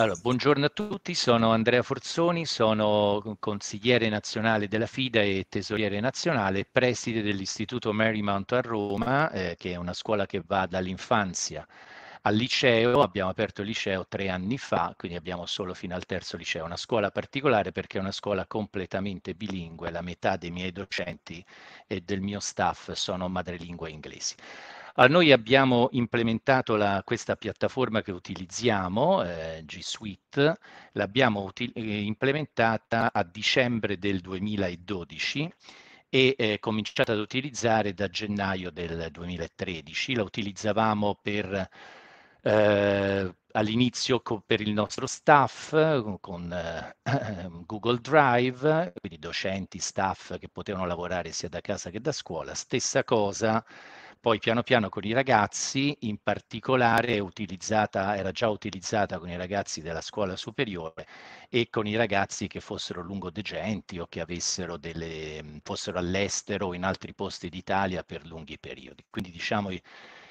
Allora, buongiorno a tutti, sono Andrea Forzoni, sono consigliere nazionale della FIDA e tesoriere nazionale, preside dell'Istituto Marymount a Roma, eh, che è una scuola che va dall'infanzia al liceo, abbiamo aperto il liceo tre anni fa, quindi abbiamo solo fino al terzo liceo, una scuola particolare perché è una scuola completamente bilingue, la metà dei miei docenti e del mio staff sono madrelingua inglesi. Allora, ah, noi abbiamo implementato la, questa piattaforma che utilizziamo, eh, G Suite, l'abbiamo uti- eh, implementata a dicembre del 2012 e eh, cominciata ad utilizzare da gennaio del 2013. La utilizzavamo per eh, all'inizio co- per il nostro staff con eh, Google Drive, quindi docenti, staff che potevano lavorare sia da casa che da scuola. Stessa cosa poi piano piano con i ragazzi, in particolare era già utilizzata con i ragazzi della scuola superiore e con i ragazzi che fossero lungodegenti o che delle, fossero all'estero o in altri posti d'Italia per lunghi periodi. Quindi diciamo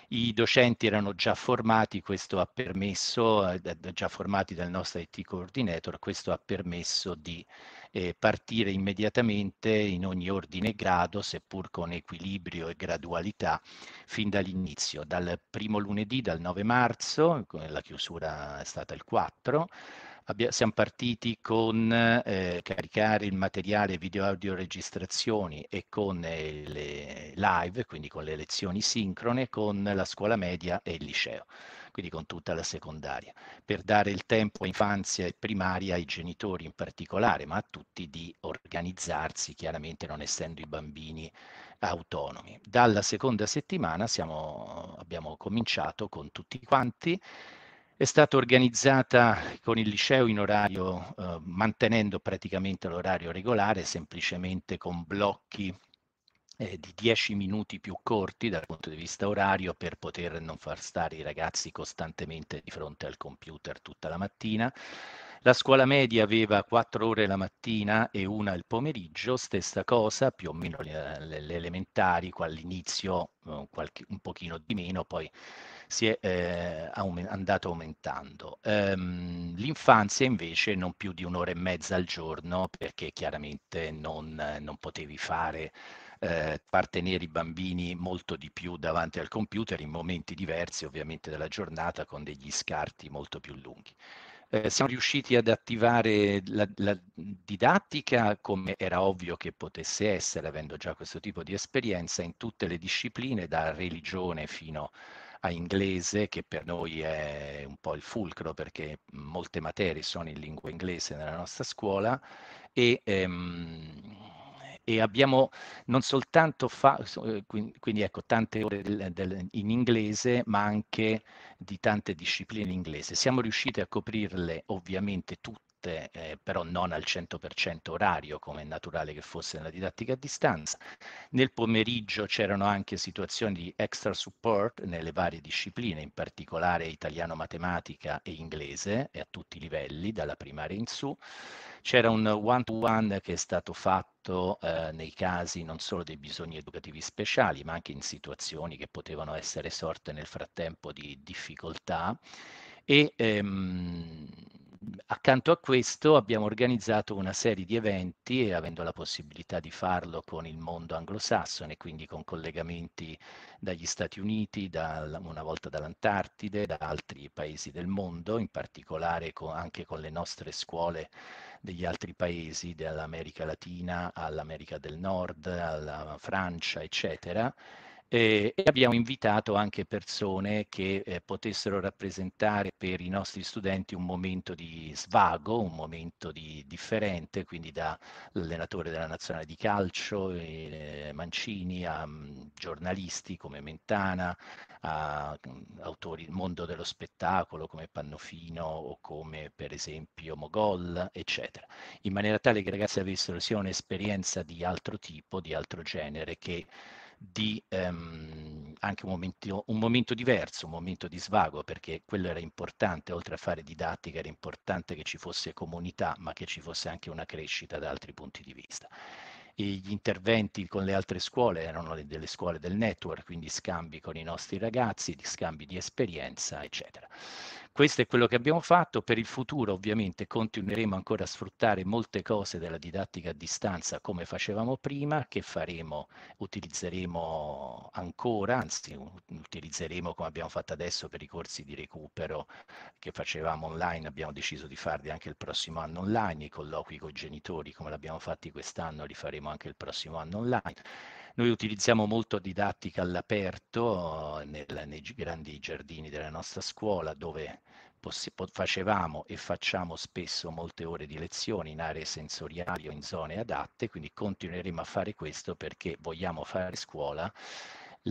i docenti erano già formati, questo ha permesso, eh, già formati dal nostro IT coordinator, questo ha permesso di eh, partire immediatamente in ogni ordine e grado, seppur con equilibrio e gradualità, fin dall'inizio. Dal primo lunedì, dal 9 marzo, la chiusura è stata il 4, Abbia, siamo partiti con eh, caricare il materiale video audio registrazioni e con eh, le live, quindi con le lezioni sincrone, con la scuola media e il liceo, quindi con tutta la secondaria, per dare il tempo a infanzia e primaria ai genitori in particolare, ma a tutti di organizzarsi, chiaramente non essendo i bambini autonomi. Dalla seconda settimana siamo, abbiamo cominciato con tutti quanti è stata organizzata con il liceo in orario, eh, mantenendo praticamente l'orario regolare, semplicemente con blocchi eh, di 10 minuti più corti dal punto di vista orario per poter non far stare i ragazzi costantemente di fronte al computer tutta la mattina. La scuola media aveva quattro ore la mattina e una il pomeriggio, stessa cosa, più o meno le, le, elementari all'inizio eh, un pochino di meno, poi si è eh, andato aumentando. Ehm, l'infanzia invece non più di un'ora e mezza al giorno perché chiaramente non, non potevi fare eh, far i bambini molto di più davanti al computer in momenti diversi ovviamente della giornata con degli scarti molto più lunghi eh, siamo riusciti ad attivare la, la, didattica come era ovvio che potesse essere, avendo già questo tipo di esperienza, in tutte le discipline, da religione fino a inglese, che per noi è un po' il fulcro perché molte materie sono in lingua inglese nella nostra scuola, e ehm, e abbiamo non soltanto fa- eh, quindi ecco tante ore del, del, in inglese ma anche di tante discipline in inglese. Siamo riusciti a coprirle ovviamente tutte parte, eh, però non al 100% orario, come è naturale che fosse nella didattica a distanza. Nel pomeriggio c'erano anche situazioni di extra support nelle varie discipline, in particolare italiano, matematica e inglese, e a tutti i livelli, dalla primaria in su. C'era un one-to-one che è stato fatto eh, nei casi non solo dei bisogni educativi speciali, ma anche in situazioni che potevano essere sorte nel frattempo di difficoltà e ehm, accanto a questo abbiamo organizzato una serie di eventi e avendo la possibilità di farlo con il mondo anglosassone, quindi con collegamenti dagli Stati Uniti, da, una volta dall'Antartide, da altri paesi del mondo, in particolare con, anche con le nostre scuole degli altri paesi, dall'America Latina all'America del Nord, alla Francia, eccetera e, ehm, e abbiamo invitato anche persone che eh, potessero rappresentare per i nostri studenti un momento di svago, un momento di, differente, quindi da allenatore della nazionale di calcio, eh, Mancini, a m, mm, giornalisti come Mentana, a m, mm, autori del mondo dello spettacolo come Pannofino o come per esempio Mogol, eccetera, in maniera tale che i ragazzi avessero sia un'esperienza di altro tipo, di altro genere, che di ehm, anche un momento, un momento diverso, un momento di svago, perché quello era importante, oltre a fare didattica era importante che ci fosse comunità, ma che ci fosse anche una crescita da altri punti di vista gli interventi con le altre scuole erano delle scuole del network, quindi scambi con i nostri ragazzi, scambi di esperienza, eccetera questo è quello che abbiamo fatto, per il futuro ovviamente continueremo ancora a sfruttare molte cose della didattica a distanza come facevamo prima, che faremo, utilizzeremo ancora, anzi utilizzeremo come abbiamo fatto adesso per i corsi di recupero che facevamo online, abbiamo deciso di farli anche il prossimo anno online, i colloqui con i genitori come l'abbiamo fatti quest'anno li faremo anche il prossimo anno online noi utilizziamo molto didattica all'aperto nei grandi giardini della nostra scuola dove facevamo e facciamo spesso molte ore di lezioni in aree sensoriali o in zone adatte, quindi continueremo a fare questo perché vogliamo fare scuola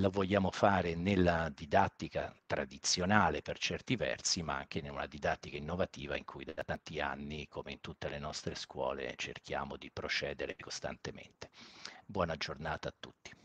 la vogliamo fare nella didattica tradizionale per certi versi, ma anche in una didattica innovativa in cui da tanti anni, come in tutte le nostre scuole, cerchiamo di procedere costantemente. Buona giornata a tutti.